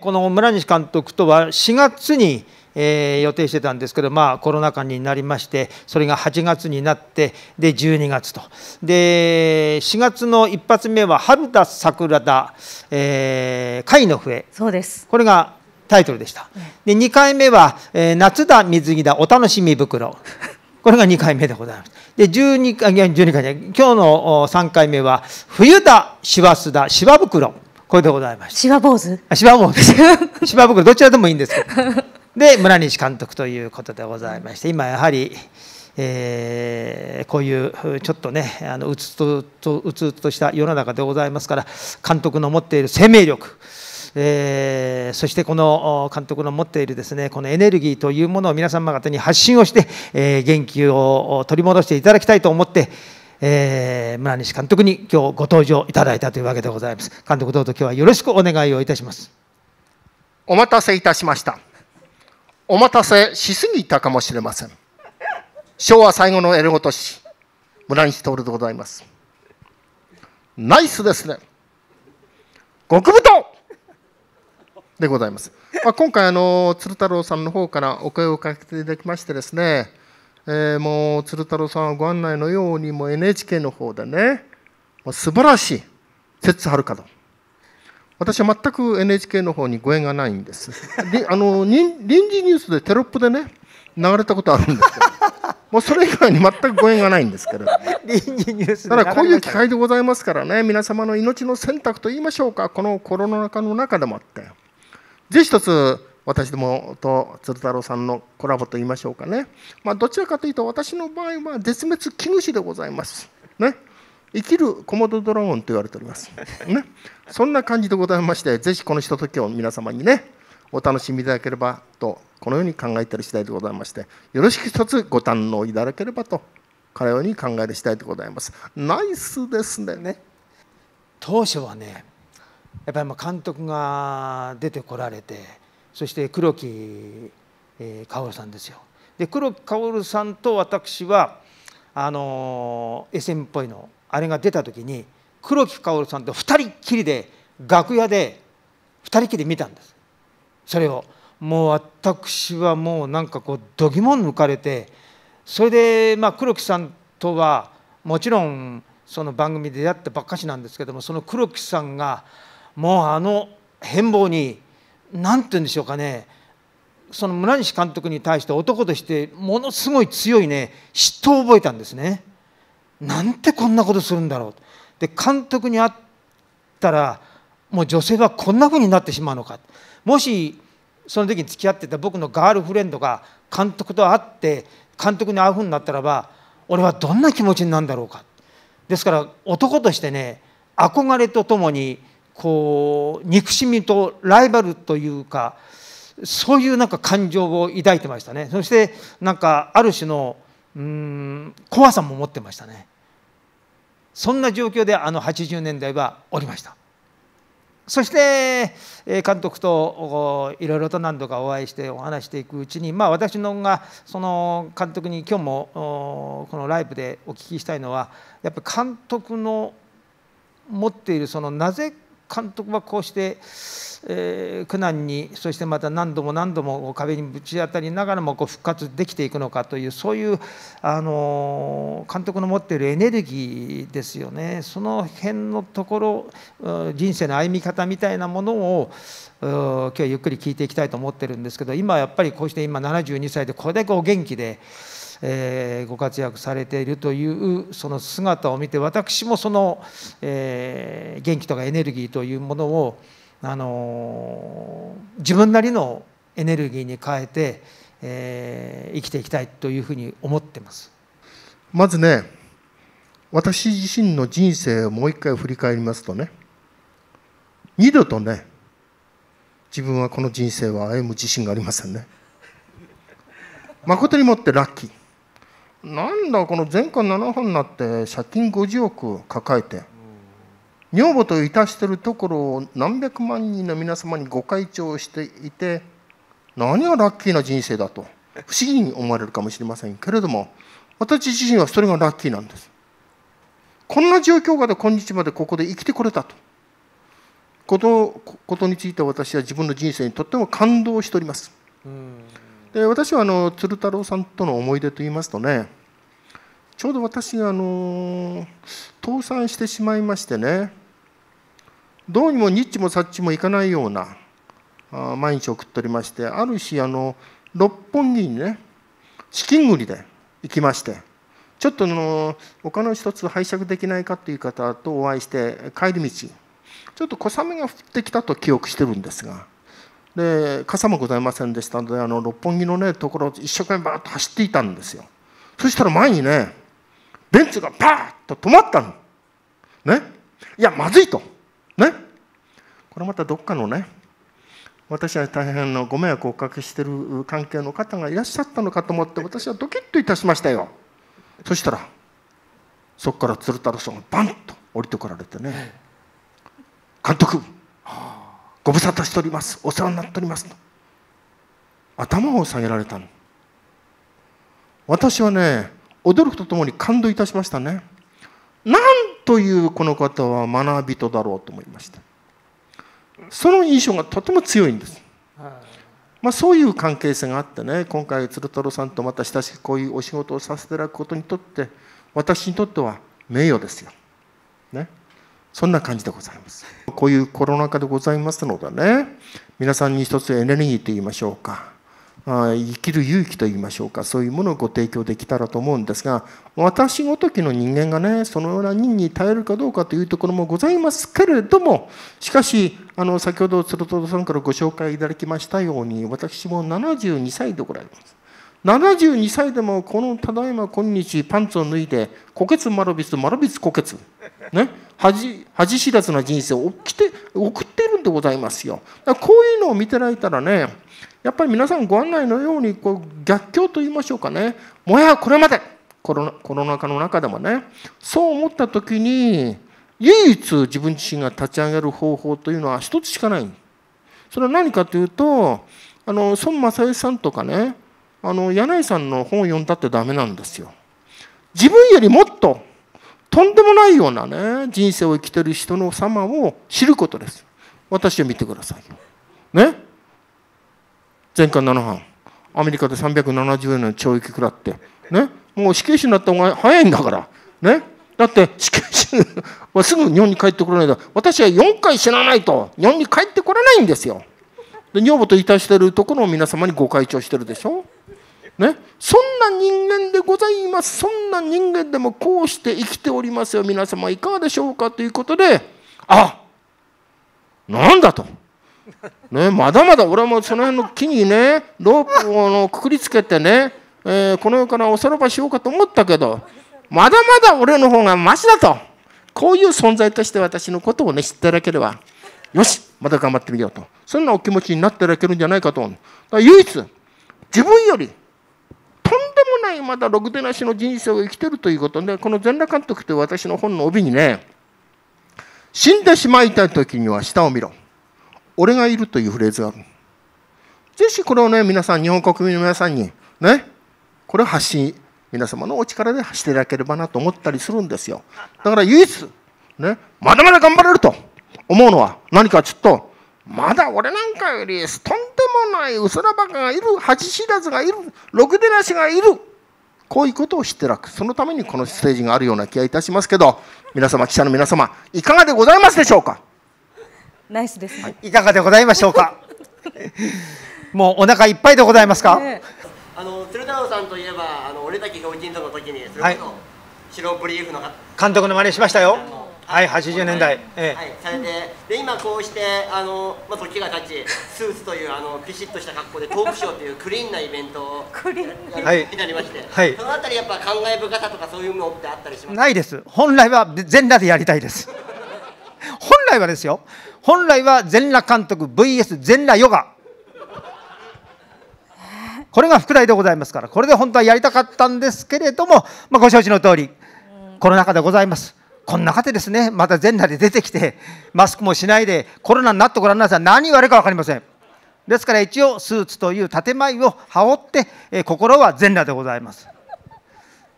この村西監督とは4月に、えー、予定してたんですけど、まあ、コロナ禍になりましてそれが8月になってで12月とで4月の一発目は「春田桜田、えー、貝の笛」そうですこれがタイトルでしたで2回目は、えー「夏だ水着だお楽しみ袋」これが2回目でございます。で、12回、12回じゃ今日の3回目は、冬だ、しわすだ、しわ袋。これでございます。た。しわ坊主しわ坊主。しわ 袋、どちらでもいいんですけど。で、村西監督ということでございまして、今やはり、えー、こういうちょっとねあのうつとうつとした世の中でございますから監督の持っている生命力えー、そしてこの監督の持っているですねこのエネルギーというものを皆様方に発信をして、えー、元気を取り戻していただきたいと思って、えー、村西監督に今日ご登場いただいたというわけでございます監督どうぞ今日はよろしくお願いをいたしますお待たせいたしましたお待たせしすぎたかもしれません昭和最後のエルゴ都市村西徹でございますナイスですね極太でございます。まあ、今回あの鶴太郎さんの方からお声をかけていただきましてですね、えー、もう鶴太郎さんはご案内のようにも NHK の方でねもう素晴らしい節はるかと私は全く NHK の方にご縁がないんですであの臨時ニュースでテロップでね流れたことあるんですけどもうそれ以外に全くご縁がないんですけれどもただこういう機会でございますからね皆様の命の選択といいましょうかこのコロナ禍の中でもあって。ぜひ一つ私どもと鶴太郎さんのコラボといいましょうかね、まあ、どちらかというと私の場合は絶滅危惧種でございます。ね、生きるコモドドラゴンと言われております。ね、そんな感じでございましてぜひこのひとときを皆様にねお楽しみいただければとこのように考えている次第でございましてよろしく一つご堪能いただければとこのように考える次第でございます。ナイスですね。ね当初はねやっぱりまあ監督が出てこられてそして黒木薫さんですよ。で黒木薫さんと私はあの SM っぽいのあれが出た時に黒木薫さんと2人きりで楽屋で2人きり見たんですそれをもう私はもうなんかこうどぎも抜かれてそれでまあ黒木さんとはもちろんその番組で出会ったばっかしなんですけどもその黒木さんがもうあの変貌に何て言うんでしょうかねその村西監督に対して男としてものすごい強いね嫉妬を覚えたんですね。なんてこんなことするんだろうで監督に会ったらもう女性はこんなふうになってしまうのかもしその時に付き合ってた僕のガールフレンドが監督と会って監督に会うふうになったらば俺はどんな気持ちになるんだろうかですから男としてね憧れとともにこう憎しみとライバルというかそういうなんか感情を抱いてましたねそしてなんかある種のうん怖さも持ってましたねそんな状況であの80年代はおりましたそして監督といろいろと何度かお会いしてお話していくうちに、まあ、私のがその監督に今日もこのライブでお聞きしたいのはやっぱり監督の持っているそのなぜ監督はこうして、えー、苦難にそしてまた何度も何度も壁にぶち当たりながらもこう復活できていくのかというそういう、あの監督の持っているエネルギーですよねその辺のところ人生の歩み方みたいなものを今日はゆっくり聞いていきたいと思ってるんですけど今やっぱりこうして今72歳でこれだけお元気で。えご活躍されているというその姿を見て私もその、え元気とかエネルギーというものを、あの自分なりのエネルギーに変えて、え生きていきたいというふうに思ってます。まずね私自身の人生をもう一回振り返りますとね二度とね自分はこの人生は歩む自信がありませんね。誠にもってラッキー。なんだこの前科7本になって借金50億抱えて女房といたしてるところを何百万人の皆様にご会長していて何がラッキーな人生だと不思議に思われるかもしれませんけれども私自身はそれがラッキーなんですこんな状況下で今日までここで生きてこれたとことことについて私は自分の人生にとっても感動しております。うんで私はあの鶴太郎さんとの思い出といいますとねちょうど私あの倒産してしまいましてねどうにもニッチもサッチもいかないような毎日送っておりましてある日あの六本木にね資金繰りで行きましてちょっとの他の一つ拝借できないかという方とお会いして帰り道ちょっと小雨が降ってきたと記憶してるんですがで傘もございませんでしたのであの六本木のねところ一生懸命バーッと走っていたんですよそしたら前にねベンツがパーッと止まったのねいやまずいとねこれまたどっかのね私は大変のご迷惑をおかけしてる関係の方がいらっしゃったのかと思って私はドキッといたしましたよそしたらそこから鶴太郎さんがバンと降りてこられてね「監督ご無沙汰しておりますお世話になっておりますと頭を下げられたの私はね驚くとともに感動いたしましたねなんというこの方は学び人だろうと思いましたその印象がとても強いんです、まあ、そういう関係性があってね今回鶴太郎さんとまた親しくこういうお仕事をさせていただくことにとって私にとっては名誉ですよ。ね。そんな感じでございます。こういうコロナ禍でございますのでね、皆さんに一つエネルギーと言いましょうか。生きる勇気と言いましょうかそういうものをご提供できたらと思うんですが私ごときの人間がねそのような任に耐えるかどうかというところもございますけれどもしかしあの先ほど鶴戸さんからご紹介いただきましたように私も72歳でございます。72歳でもこのただいま今日パンツを脱いで「虎穴丸びつ丸びつ虎穴」ね恥恥知らずな人生を送ってるんでございますよ。だこういうのを見てられたらねやっぱり皆さんご案内のようにこう逆境と言いましょうかねもやこれまでコロナコロナ禍の中でもねそう思った時に唯一自分自身が立ち上げる方法というのは一つしかない。それは何かというとあの孫正義さんとかねあの柳井さんの本を読んだって駄目なんですよ。自分よりもっととんでもないようなね人生を生きてる人の様を知ることです私を見てくださいね前回7班アメリカで370円の懲役食らってねもう死刑囚になった方が早いんだからねだって死刑囚はすぐ日本に帰ってこないだ。私は4回死なないと日本に帰ってこれないんですよで女房といたしてるところを皆様にご開帳してるでしょね、そんな人間でございますそんな人間でもこうして生きておりますよ皆様いかがでしょうかということであなんだと。ね、まだまだ俺もその辺の木にねロープをのくくりつけてね、えー、この世からおさらばしようかと思ったけどまだまだ俺の方がマシだとこういう存在として私のことをね知っていただければよしまた頑張ってみようとそんなお気持ちになっていただけるんじゃないかと唯一自分よりとんでもないまだろくでなしの人生を生きてるということでこの全裸監督という私の本の帯にね死んでしまいたい時には下を見ろ俺がいるというフレーズがあるぜひこれをね皆さん日本国民の皆さんにねこれを発信皆様のお力でしていただければなと思ったりするんですよだから唯一ねまだまだ頑張れると思うのは何かちょっとまだ俺なんかよりとんでもないう薄らばかがいる恥知らずがいるろくでなしがいるこういうことを知ってらくそのためにこのステージがあるような気がいたしますけど皆様記者の皆様いかがでございますでしょうかナイスです、ねはい、いかがでございましょうか もうお腹いっぱいでございますか、ね、あの鶴太郎さんといえばあの俺だけひょうきんの時にそれこそ、はい、白ブリーフの監督の真似しましたよはい80年代、ええされてで今こうしてあの、まあ、時が経ちスーツというあのピシッとした格好でトークショーというクリーンなイベントをはいになりまして、はい、そのあたりやっぱ考え深さとかそういうものってあったりしますないです本来は全裸でやりたいです 本来はですよ本来は全裸監督 VS 全裸ヨガこれが副題でございますからこれで本当はやりたかったんですけれども、まあ、ご承知の通りコロナ禍でございますこんな方ですね、また全裸で出てきて、マスクもしないで、コロナになってごらんなさい、何言われるか分かりません。ですから一応、スーツという建前を羽織って、え心は全裸でございます。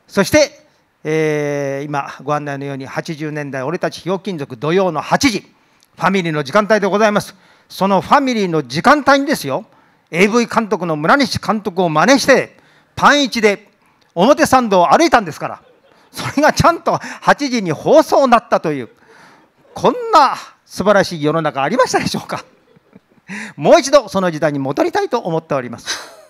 そして、えー、今、ご案内のように、80年代、俺たちひょうきん族土曜の8時、ファミリーの時間帯でございます。そのファミリーの時間帯にですよ、AV 監督の村西監督を真似して、パン市で表参道を歩いたんですから。それがちゃんと8時に放送になったというこんな素晴らしい世の中ありましたでしょうかもう一度その時代に戻りたいと思っております